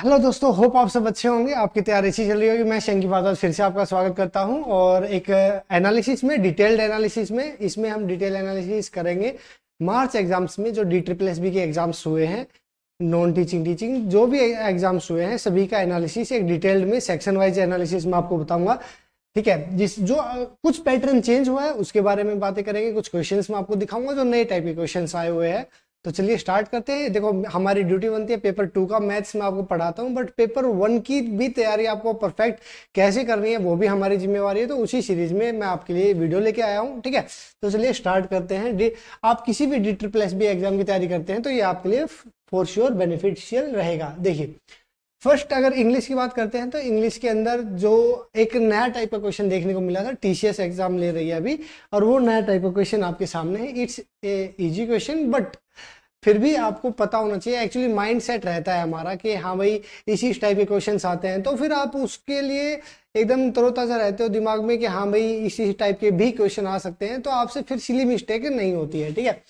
Hello दोस्तों hope आप सब अच्छे होंगे आपकी तैयारी अच्छी चल रही होगी मैं शंकी पाता फिर से आपका स्वागत करता हूं और एक एनालिसिस में डिटेल्ड एनालिसिस में इसमें हम डिटेल एनालिसिस करेंगे मार्च एग्जाम्स में जो डी ट्रिपल एस बी के एग्जाम्स हुए हैं नॉन टीचिंग टीचिंग जो भी एग्जाम्स हुए हैं सभी का एनालिसिस एक डिटेल्ड में सेक्शन वाइज एनालिसिस में आपको बताऊंगा ठीक है जिस जो कुछ पैटर्न चेंज हुआ है उसके बारे में बातें करेंगे कुछ क्वेश्चंस में आपको दिखाऊंगा जो नए टाइप के क्वेश्चंस आए हुए हैं तो चलिए स्टार्ट करते हैं देखो हमारी ड्यूटी बनती है पेपर टू का मैथ्स मैं आपको पढ़ाता हूँ बट पेपर वन की भी तैयारी आपको परफेक्ट कैसे करनी है वो भी हमारी जिम्मेवारी है तो उसी सीरीज में मैं आपके लिए वीडियो लेके आया हूँ ठीक है तो चलिए स्टार्ट करते हैं आप किसी भी D triple S B exam की तैयारी करते हैं तो ये आपके लिए फॉर श्योर बेनिफिशियल रहेगा देखिए फर्स्ट अगर इंग्लिश की बात करते हैं तो इंग्लिश के अंदर जो एक नया टाइप का क्वेश्चन देखने को मिला था टीसीएस एग्जाम ले रही है अभी और वो नया टाइप का क्वेश्चन आपके सामने है it's a easy question but फिर भी आपको पता होना चाहिए एक्चुअली माइंड सेट रहता है हमारा कि हाँ भाई इसी टाइप के क्वेश्चन आते हैं तो फिर आप उसके लिए एकदम तरोताज़ा रहते हो दिमाग में कि हाँ भाई इसी टाइप के भी क्वेश्चन आ सकते हैं तो आपसे फिर सिली मिस्टेक नहीं होती है ठीक है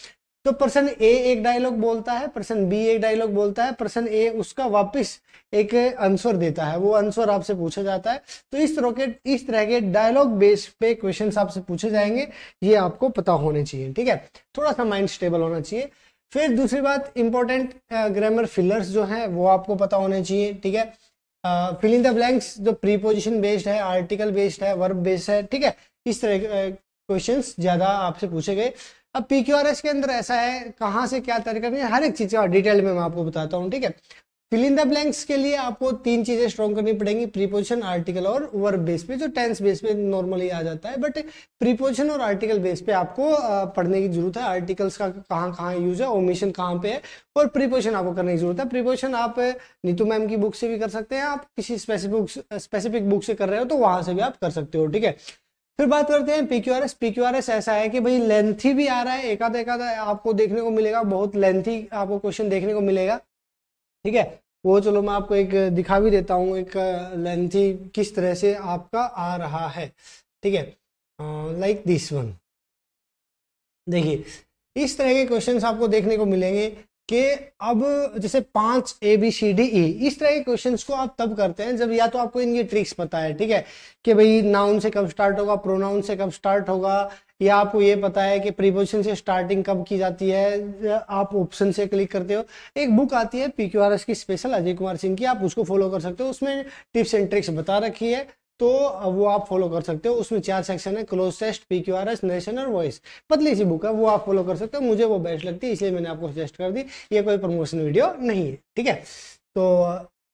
तो पर्सन ए एक डायलॉग बोलता है पर्सन बी एक डायलॉग बोलता है पर्सन ए उसका वापस एक आंसर देता है वो आंसर आपसे पूछा जाता है तो इस तरह के इस तरह के डायलॉग बेस पे क्वेश्चन आपसे पूछे जाएंगे ये आपको पता होने चाहिए ठीक है थोड़ा सा माइंड स्टेबल होना चाहिए फिर दूसरी बात इंपॉर्टेंट ग्रामर फिलर्स जो है वो आपको पता होने चाहिए ठीक है फिलिंग द ब्लैंक्स जो प्रीपोजिशन बेस्ड है आर्टिकल बेस्ड है वर्ब बेस्ड है ठीक है इस तरह के क्वेश्चंस ज़्यादा आपसे पूछे गए अब पी क्यू आर एस के अंदर ऐसा है कहाँ से क्या तय करनी है हर एक चीज़ का डिटेल में मैं आपको बताता हूँ ठीक है फिलिंग द ब्लैंक्स के लिए आपको तीन चीज़ें स्ट्रॉन्ग करनी पड़ेंगी प्रीपोजिशन आर्टिकल और वर्ब बेस पे जो टेंस बेस पे नॉर्मली आ जाता है बट प्रीपोजिशन और आर्टिकल बेस पे आपको पढ़ने की जरूरत है आर्टिकल्स का कहाँ कहाँ यूज है ओमिशन कहाँ पे है और प्रीपोजिशन आपको करने की जरूरत है प्रीपोजिशन आप नीतू मैम की बुक से भी कर सकते हैं आप किसी स्पेसिफिक स्पेसिफिक बुक से कर रहे हो तो वहाँ से भी आप कर सकते हो ठीक है फिर बात करते हैं पीक्यूआरएस पीक्यूआरएस ऐसा है कि भाई लेंथी भी आ रहा है एकाध आधा एक आपको देखने को मिलेगा बहुत लेंथी आपको क्वेश्चन देखने को मिलेगा ठीक है वो चलो मैं आपको एक दिखा भी देता हूँ एक लेंथी किस तरह से आपका आ रहा है ठीक है लाइक दिस वन देखिए इस तरह के क्वेश्चंस आपको देखने को मिलेंगे कि अब जैसे पांच A B C D E इस तरह के क्वेश्चंस को आप तब करते हैं जब या तो आपको इनकी ट्रिक्स पता है ठीक है कि भाई नाउन से कब स्टार्ट होगा प्रोनाउन से कब स्टार्ट होगा या आपको ये पता है कि प्रीपोजिशन से स्टार्टिंग कब की जाती है आप ऑप्शन से क्लिक करते हो एक बुक आती है पी क्यू आर एस की स्पेशल अजय कुमार सिंह की आप उसको फॉलो कर सकते हो उसमें टिप्स एंड ट्रिक्स बता रखी है तो वो आप फॉलो कर सकते हो उसमें चार सेक्शन है cloze test P Q R S narration और वॉइस पतली सी बुक है वो आप फॉलो कर सकते हो मुझे वो बेस्ट लगती है इसलिए मैंने आपको सजेस्ट कर दी ये कोई प्रमोशन वीडियो नहीं है ठीक है तो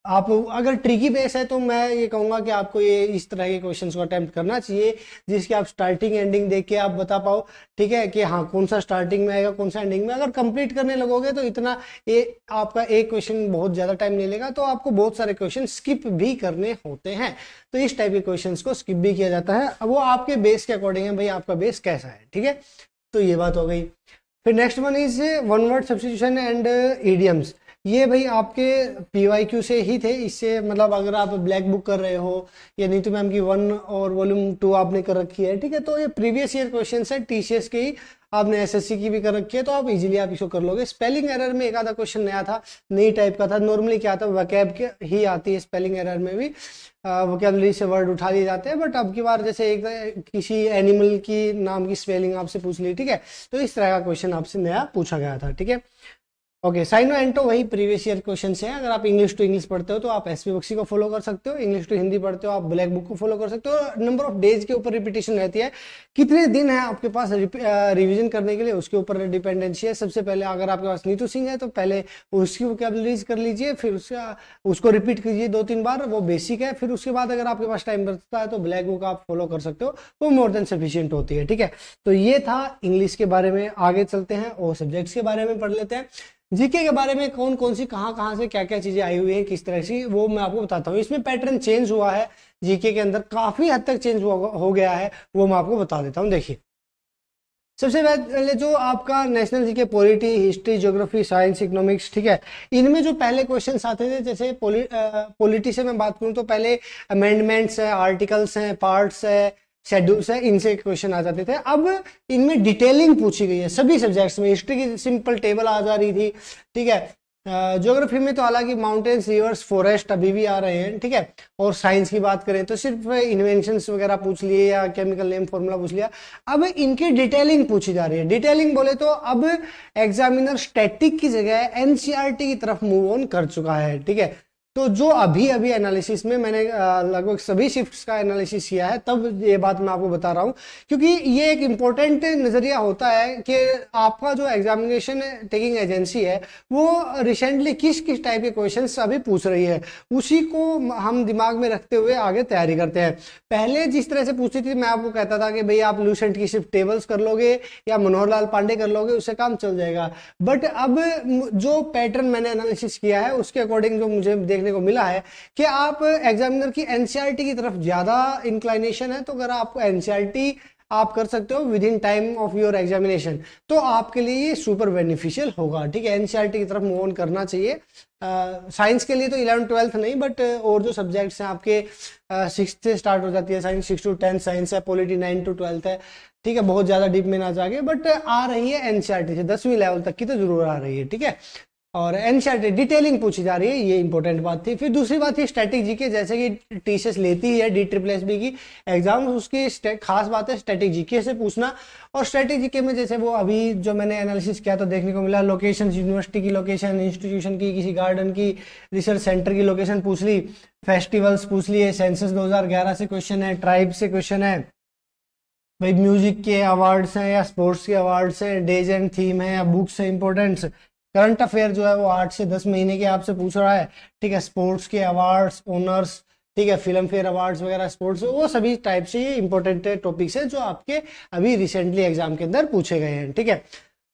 आप अगर ट्रिकी बेस है तो मैं ये कहूँगा कि आपको ये इस तरह के क्वेश्चंस को अटेम्प्ट करना चाहिए जिसके आप स्टार्टिंग एंडिंग देख के आप बता पाओ ठीक है कि हाँ कौन सा स्टार्टिंग में आएगा कौन सा एंडिंग में अगर कंप्लीट करने लगोगे तो इतना ये आपका एक क्वेश्चन बहुत ज़्यादा टाइम ले लेगा तो आपको बहुत सारे क्वेश्चन स्किप भी करने होते हैं तो इस टाइप के क्वेश्चन को स्किप भी किया जाता है वो आपके बेस के अकॉर्डिंग है भाई आपका बेस कैसा है ठीक है तो ये बात हो गई फिर next one is one word substitution and idioms ये भाई आपके पी से ही थे इससे मतलब अगर आप ब्लैक बुक कर रहे हो या नीतू तो मैम की वन और वॉल्यूम टू आपने कर रखी है ठीक है तो ये प्रीवियस ईयर क्वेश्चन है टी के ही आपने एसएससी की भी कर रखी है तो आप इजीली आप इसको कर लोगे स्पेलिंग एरर में एक आधा क्वेश्चन नया था नई टाइप का था नॉर्मली क्या था वकैब के ही आती है स्पेलिंग एरर में भी वकैबलरी से वर्ड उठा लिए जाते हैं बट अब की बार जैसे एक किसी एनिमल की नाम की स्पेलिंग आपसे पूछ ली ठीक है तो इस तरह का क्वेश्चन आपसे नया पूछा गया था ठीक है ओके साइनो एंटो वही प्रीवियस ईयर क्वेश्चन है अगर आप इंग्लिश टू इंग्लिश पढ़ते हो तो आप एस बक्सी को फॉलो कर सकते हो इंग्लिश टू हिंदी पढ़ते हो आप ब्लैक बुक को फॉलो कर सकते हो नंबर ऑफ डेज के ऊपर रिपीटेशन रहती है कितने दिन है आपके पास रिविजन करने के लिए उसके ऊपर डिपेंडेंसी है सबसे पहले अगर आपके पास नीतू सिंह है तो पहले उसकी वोकेबलरीज कर लीजिए फिर उसका उसको रिपीट कीजिए दो तीन बार वो बेसिक है फिर उसके बाद अगर आपके पास टाइम बचता है तो ब्लैक बुक आप फॉलो कर सकते हो वो मोर देन सफिशियंट होती है ठीक है तो ये था इंग्लिश के बारे में आगे चलते हैं और सब्जेक्ट्स के बारे में पढ़ लेते हैं जीके के बारे में कौन कौन सी कहाँ कहाँ से क्या क्या चीजें आई हुई हैं किस तरह से वो मैं आपको बताता हूँ इसमें पैटर्न चेंज हुआ है जीके के अंदर काफी हद तक चेंज हो गया है वो मैं आपको बता देता हूँ देखिए सबसे पहले जो आपका national GK polity history geography science economics ठीक है इनमें जो पहले क्वेश्चन आते थे जैसे पॉलिटी से मैं बात करूँ तो पहले अमेंडमेंट्स हैं आर्टिकल्स हैं पार्ट्स है शेड्यूल है इनसे क्वेश्चन आ जाते थे अब इनमें डिटेलिंग पूछी गई है सभी सब्जेक्ट्स में हिस्ट्री की सिंपल टेबल आ जा रही थी ठीक है ज्योग्राफी में तो हालांकि माउंटेन्स रिवर्स फॉरेस्ट अभी भी आ रहे हैं ठीक है और साइंस की बात करें तो सिर्फ इन्वेंशन वगैरह पूछ लिए या केमिकल नेम फॉर्मूला पूछ लिया अब इनकी डिटेलिंग पूछी जा रही है डिटेलिंग बोले तो अब एग्जामिनर स्टैटिक की जगह एनसीआरटी e की तरफ मूव ऑन कर चुका है ठीक है तो जो अभी अभी एनालिसिस में मैंने लगभग सभी शिफ्ट का एनालिसिस किया है तब ये बात मैं आपको बता रहा हूँ क्योंकि ये एक इम्पोर्टेंट नज़रिया होता है कि आपका जो एग्जामिनेशन टेकिंग एजेंसी है वो रिसेंटली किस किस टाइप के क्वेश्चन अभी पूछ रही है उसी को हम दिमाग में रखते हुए आगे तैयारी करते हैं पहले जिस तरह से पूछती थी मैं आपको कहता था कि भाई आप लूसेंट की शिफ्ट टेबल्स कर लोगे या मनोहर लाल पांडे कर लोगे उससे काम चल जाएगा बट अब जो पैटर्न मैंने एनालिसिस किया है उसके अकॉर्डिंग जो मुझे देखने देखने को मिला है कि आप एग्जामिनर की एनसीआरटी की तरफ ज़्यादा इंक्लाइनेशन है तो अगर आपको एनसीआरटी आप कर सकते हो within time of your examination तो आपके लिए ये सुपर बेनिफिशियल होगा ठीक है एनसीआरटी की तरफ मूव ऑन करना चाहिए साइंस के लिए तो इलेवन ट्वेल्थ नहीं बट और जो सब्जेक्ट्स हैं आपके सिक्स से स्टार्ट हो जाती है science six to tenth science है पॉलिटी नाइन टू ट्वेल्थ है ठीक है बहुत ज़्यादा डीप में ना जाके बट आ रही है एनसीआरटी से दसवीं लेवल तक की तो जरूर आ रही है ठीक है और एनशर्ट डिटेलिंग पूछी जा रही है ये इंपॉर्टेंट बात थी फिर दूसरी बात थी स्टैटिक जीके जैसे कि टीसीएस लेती है डी ट्रिपल एस बी की एग्जाम उसकी खास बात है स्टैटिक जीके से पूछना और स्टैटिक जीके में जैसे वो अभी जो मैंने एनालिसिस किया तो देखने को मिला लोकेशन यूनिवर्सिटी की लोकेशन इंस्टीट्यूशन की किसी गार्डन की रिसर्च सेंटर की लोकेशन पूछ ली फेस्टिवल्स पूछ लिए सेंसस दो से क्वेश्चन है ट्राइब से क्वेश्चन है भाई म्यूजिक के अवार्ड्स हैं या स्पोर्ट्स के अवार्ड्स हैं डेज एंड थीम है या बुक्स है इंपॉर्टेंट्स करंट अफेयर जो है वो आठ से दस महीने के आपसे पूछ रहा है ठीक है स्पोर्ट्स के अवार्ड्स ओनर्स ठीक है फिल्म फेयर अवार्ड्स वगैरह स्पोर्ट्स वो सभी टाइप से ये इंपॉर्टेंट टॉपिक्स है जो आपके अभी रिसेंटली एग्जाम के अंदर पूछे गए हैं ठीक है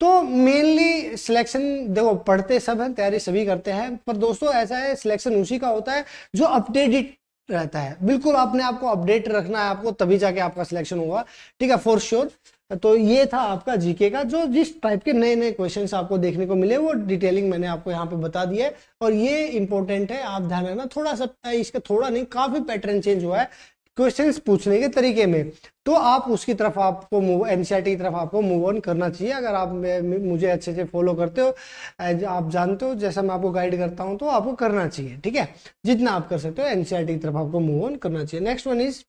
तो मेनली सिलेक्शन देखो पढ़ते सब हैं तैयारी सभी करते हैं पर दोस्तों ऐसा है सिलेक्शन उसी का होता है जो अपडेटेड रहता है बिल्कुल आपने आपको अपडेट रखना है आपको तभी जाके आपका सिलेक्शन होगा ठीक है फॉर श्योर sure. तो ये था आपका जीके का जो जिस टाइप के नए नए क्वेश्चंस आपको देखने को मिले वो डिटेलिंग मैंने आपको यहाँ पे बता दिया है और ये इंपॉर्टेंट है आप ध्यान रखना थोड़ा सा इसका थोड़ा नहीं काफी पैटर्न चेंज हुआ है क्वेश्चन पूछने के तरीके में तो आप उसकी तरफ आपको मूव एनसीआर की तरफ आपको मूव ऑन करना चाहिए अगर आप मुझे अच्छे से फॉलो करते हो आप जानते हो जैसा मैं आपको गाइड करता हूँ तो आपको करना चाहिए ठीक है जितना आप कर सकते हो एनसीआर की तरफ आपको मूव ऑन करना चाहिए next one is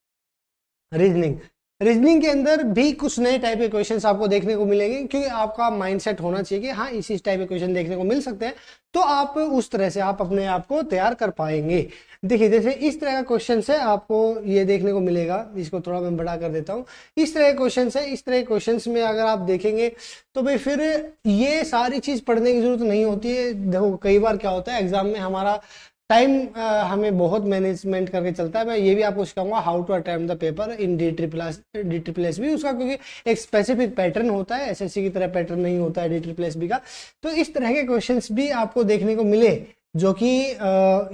reasoning reasoning के अंदर भी कुछ नए टाइप के क्वेश्चंस आपको देखने को मिलेंगे क्योंकि आपका माइंडसेट होना चाहिए कि हाँ इसी टाइप के क्वेश्चन देखने को मिल सकते हैं तो आप उस तरह से आप अपने आप को तैयार कर पाएंगे देखिए जैसे इस तरह का क्वेश्चन है आपको ये देखने को मिलेगा इसको थोड़ा मैं बड़ा कर देता हूँ इस तरह के क्वेश्चन है इस तरह के क्वेश्चन में अगर आप देखेंगे तो भाई फिर ये सारी चीज़ पढ़ने की जरूरत नहीं होती है देखो कई बार क्या होता है एग्जाम में हमारा टाइम uh, हमें बहुत मैनेजमेंट करके चलता है मैं ये भी आपको सिखाऊंगा how to attempt the paper in D triple S D triple S B उसका क्योंकि एक स्पेसिफिक पैटर्न होता है एसएससी की तरह पैटर्न नहीं होता है डी ट्रिप्लस बी का तो इस तरह के क्वेश्चंस भी आपको देखने को मिले जो कि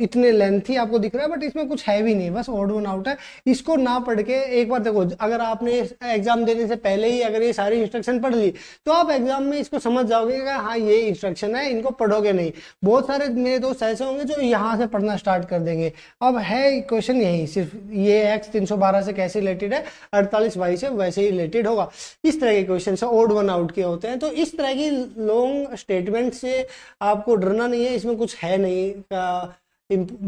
इतने लेंथी आपको दिख रहा है बट इसमें कुछ है भी नहीं बस ऑड वन आउट है इसको ना पढ़ के एक बार देखो अगर आपने एग्जाम देने से पहले ही अगर ये सारी इंस्ट्रक्शन पढ़ ली तो आप एग्जाम में इसको समझ जाओगे कि हाँ ये इंस्ट्रक्शन है इनको पढ़ोगे नहीं बहुत सारे मेरे दोस्त ऐसे होंगे जो यहाँ से पढ़ना स्टार्ट कर देंगे अब है क्वेश्चन यही सिर्फ ये एक्स तीन से कैसे रिलेटेड है अड़तालीस बाई से वैसे ही रिलेटेड होगा इस तरह के क्वेश्चन ओड वन आउट के होते हैं तो इस तरह की लॉन्ग स्टेटमेंट से आपको डरना नहीं है इसमें कुछ है नहीं नहीं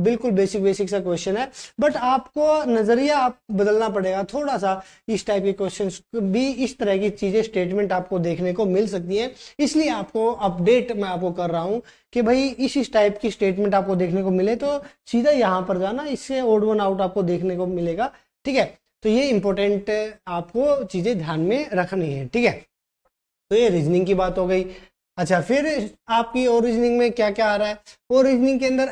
बिल्कुल बेसिक बेसिक सा क्वेश्चन है बट आपको नजरिया आप बदलना पड़ेगा थोड़ा सा इस टाइप के क्वेश्चन भी इस तरह की चीजें स्टेटमेंट आपको देखने को मिल सकती हैं इसलिए आपको अपडेट मैं आपको कर रहा हूं कि भाई इस इस टाइप की स्टेटमेंट आपको देखने को मिले तो सीधा यहां पर जाना इससे ओड वन आउट आपको देखने को मिलेगा ठीक है तो ये इंपॉर्टेंट आपको चीजें ध्यान में रखनी है ठीक है तो ये रीजनिंग की बात हो गई अच्छा फिर आपकी ओरिजिनिंग में क्या क्या आ रहा है ओरिजिनिंग के अंदर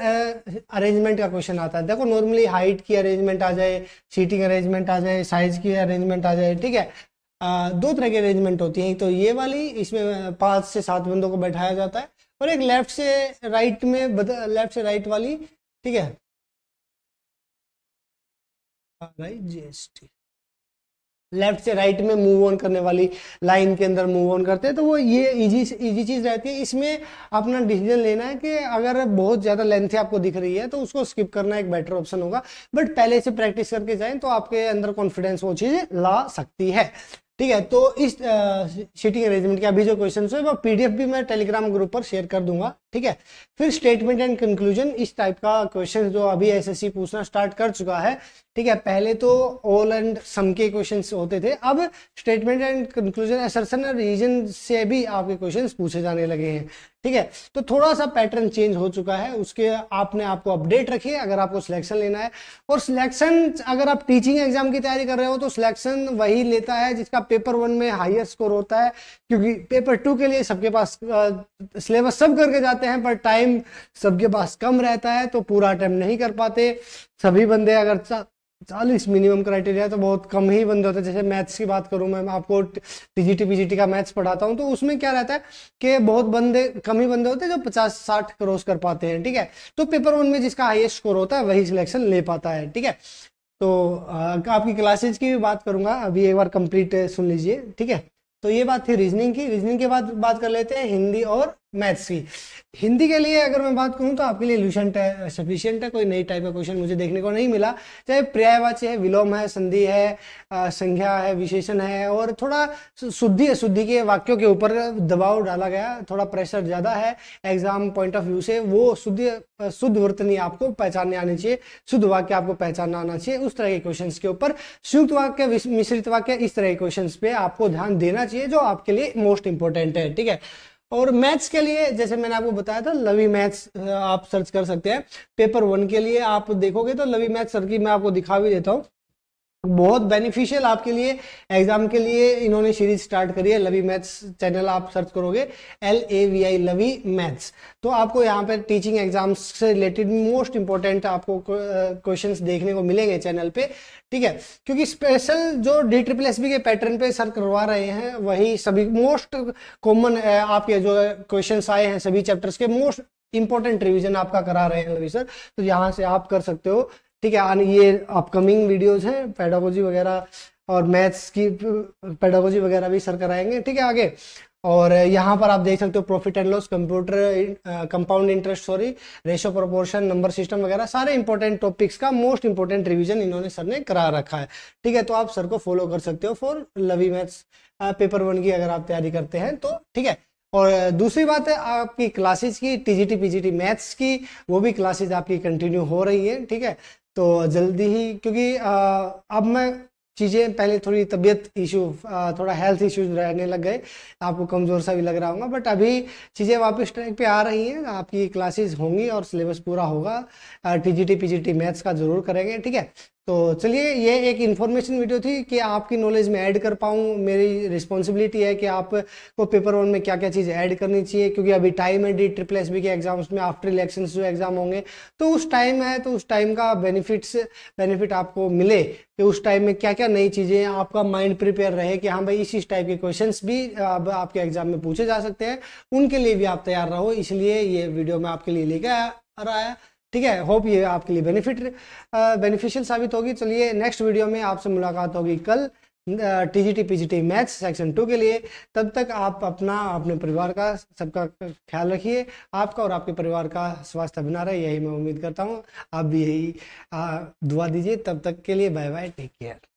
अरेंजमेंट का क्वेश्चन आता है देखो नॉर्मली हाइट की अरेंजमेंट आ जाए सीटिंग अरेंजमेंट आ जाए साइज की अरेंजमेंट आ जाए ठीक है आ, दो तरह की अरेंजमेंट होती है तो ये वाली इसमें पाँच से सात बंदों को बैठाया जाता है और एक लेफ्ट से राइट में लेफ्ट से राइट वाली ठीक है right G S T left से राइट में मूव ऑन करने वाली लाइन के अंदर मूव ऑन करते हैं तो वो ये इजी इजी चीज़ रहती है इसमें अपना डिसीजन लेना है कि अगर बहुत ज़्यादा लेंथ आपको दिख रही है तो उसको स्किप करना एक बेटर ऑप्शन होगा बट पहले से प्रैक्टिस करके जाएं तो आपके अंदर कॉन्फिडेंस वो चीज़ ला सकती है ठीक है तो इस सीटिंग अरेंजमेंट के अभी जो क्वेश्चन है वो पीडीएफ भी मैं टेलीग्राम ग्रुप पर शेयर कर दूंगा ठीक है फिर स्टेटमेंट एंड कंक्लूजन इस टाइप का क्वेश्चन जो अभी एसएससी पूछना स्टार्ट कर चुका है ठीक है पहले तो ऑल एंड सम के क्वेश्चन होते थे अब statement and conclusion assertion reason से भी आपके क्वेश्चन पूछे जाने लगे हैं ठीक है तो थोड़ा सा पैटर्न चेंज हो चुका है उसके आपने आपको अपडेट रखिए अगर आपको सिलेक्शन लेना है और सिलेक्शन अगर आप टीचिंग एग्जाम की तैयारी कर रहे हो तो सिलेक्शन वही लेता है जिसका पेपर वन में हाइयर स्कोर होता है क्योंकि पेपर टू के लिए सबके पास सिलेबस सब करके जाते जाते हैं पर टाइम सबके पास कम रहता है तो पूरा अटैम्प नहीं कर पाते सभी बंदे अगर चालीस मिनिमम क्राइटेरिया तो बहुत कम ही बंदे होते हैं जैसे मैथ्स की बात करूं मैं आपको टीजीटी पीजीटी का मैथ्स पढ़ाता हूं तो उसमें क्या रहता है कि बहुत बंदे कम ही बंदे होते हैं जो पचास साठ क्रॉस कर पाते हैं ठीक है तो पेपर वन में जिसका हाईएस्ट स्कोर होता है वही सिलेक्शन ले पाता है ठीक है तो आपकी क्लासेज की भी बात करूंगा अभी एक बार कंप्लीट सुन लीजिए ठीक है तो ये बात थी रीजनिंग की रीजनिंग के बाद बात कर लेते हैं हिंदी और मैथ्स की हिंदी के लिए अगर मैं बात करूं तो आपके लिए है सफिशियंट है कोई नई टाइप का क्वेश्चन मुझे देखने को नहीं मिला चाहे पर्यायवाची है विलोम है संधि है संज्ञा है विशेषण है और थोड़ा शुद्धि है शुद्धि के वाक्यों के ऊपर दबाव डाला गया थोड़ा प्रेशर ज़्यादा है एग्जाम पॉइंट ऑफ व्यू से वो शुद्ध शुद्ध वर्तनी आपको पहचानने आनी चाहिए शुद्ध वाक्य आपको पहचानना आना चाहिए उस तरह के क्वेश्चन के ऊपर संयुक्त वाक्य मिश्रित वाक्य इस तरह के क्वेश्चन पे आपको ध्यान देना चाहिए जो आपके लिए मोस्ट इंपॉर्टेंट है ठीक है और मैथ्स के लिए जैसे मैंने आपको बताया था लवी मैथ्स आप सर्च कर सकते हैं पेपर वन के लिए आप देखोगे तो लवी मैथ्स सर की मैं आपको दिखा भी देता हूँ बहुत बेनिफिशियल आपके लिए एग्जाम के लिए इन्होंने सीरीज स्टार्ट करी है लवी मैथ्स चैनल आप सर्च करोगे L A V I Lavi maths तो आपको यहाँ पर टीचिंग एग्जाम्स से रिलेटेड मोस्ट इंपॉर्टेंट आपको क्वेश्चंस देखने को मिलेंगे चैनल पे ठीक है क्योंकि स्पेशल जो डी ट्रिपल एस बी के पैटर्न पे सर करवा रहे हैं वही सभी मोस्ट कॉमन आपके जो क्वेश्चन आए हैं सभी चैप्टर्स के मोस्ट इंपॉर्टेंट रिविजन आपका करा रहे हैं लवी सर तो यहाँ से आप कर सकते हो ठीक है ये अपकमिंग वीडियोज है पैडागोजी वगैरह और मैथ्स की पैडागोजी वगैरह भी सर कराएंगे ठीक है आगे और यहाँ पर आप देख सकते हो profit and loss computer compound interest sorry ratio proportion number system वगैरह सारे इंपॉर्टेंट टॉपिक्स का मोस्ट इंपॉर्टेंट रिवीजन इन्होंने सर ने करा रखा है ठीक है तो आप सर को फॉलो कर सकते हो for Lavi maths paper one की अगर आप तैयारी करते हैं तो ठीक है और दूसरी बात है आपकी क्लासेज की टीजीटी जी मैथ्स की वो भी क्लासेज आपकी कंटिन्यू हो रही है ठीक है तो जल्दी ही क्योंकि अब मैं चीज़ें पहले थोड़ी तबीयत इशू थोड़ा हेल्थ इश्यूज रहने लग गए आपको कमज़ोर सा भी लग रहा होगा बट अभी चीज़ें वापस ट्रैक पे आ रही हैं आपकी क्लासेस होंगी और सिलेबस पूरा होगा टीजीटी पीजीटी मैथ्स का ज़रूर करेंगे ठीक है तो चलिए ये एक इन्फॉर्मेशन वीडियो थी कि आपकी नॉलेज में ऐड कर पाऊँ मेरी रिस्पॉन्सिबिलिटी है कि आपको पेपर वन में क्या क्या चीज़ ऐड करनी चाहिए क्योंकि अभी टाइम है डी ट्रिपल एस बी के एग्जाम्स में आफ्टर इलेक्शन जो एग्जाम होंगे तो उस टाइम है तो उस टाइम का बेनिफिट्स बेनिफिट आपको मिले कि उस टाइम में क्या क्या नई चीज़ें आपका माइंड प्रिपेयर रहे कि हाँ भाई इसी टाइप के क्वेश्चन भी अब आपके एग्जाम में पूछे जा सकते हैं उनके लिए भी आप तैयार रहो इसलिए ये वीडियो मैं आपके लिए लेके आया ठीक है होप ये आपके लिए बेनिफिट बेनिफिशियल साबित होगी चलिए नेक्स्ट वीडियो में आपसे मुलाकात होगी कल T G T P G T maths section two के लिए तब तक आप अपना अपने परिवार का सबका ख्याल रखिए आपका और आपके परिवार का स्वास्थ्य बना रहे यही मैं उम्मीद करता हूँ आप भी यही दुआ दीजिए तब तक के लिए बाय बाय टेक केयर